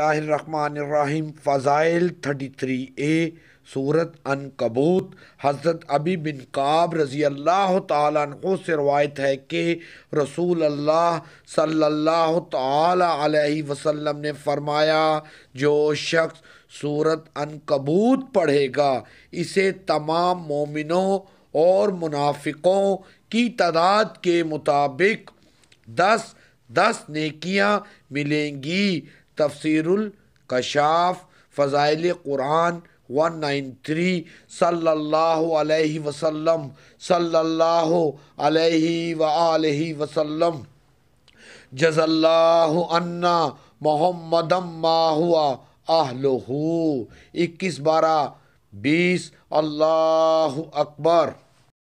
बसमिल्लाम फ़ज़ाइल thirty three ए सूरत अन कबूत हज़रत अबी बिन काब रज़ी अल्लाह तु से रवायत है कि रसूल अल्लाह सल्लल्लाहु अलैहि ने फ़रमाया जो शख्स सूरत अन कबूत पढ़ेगा इसे तमाम मोमिनों और मुनाफिकों की तादाद के मुताबिक दस दस नेकियां मिलेंगी तफसरल कशाफ फ़ज़ाइल कुरान वन नाइन थ्री सल्लल्लाहु अलैहि वसल्लम सल्लल्लाहु अलैहि व मोहम्मदम मा हुआ इक्कीस बारह बीस अल्लाह अकबर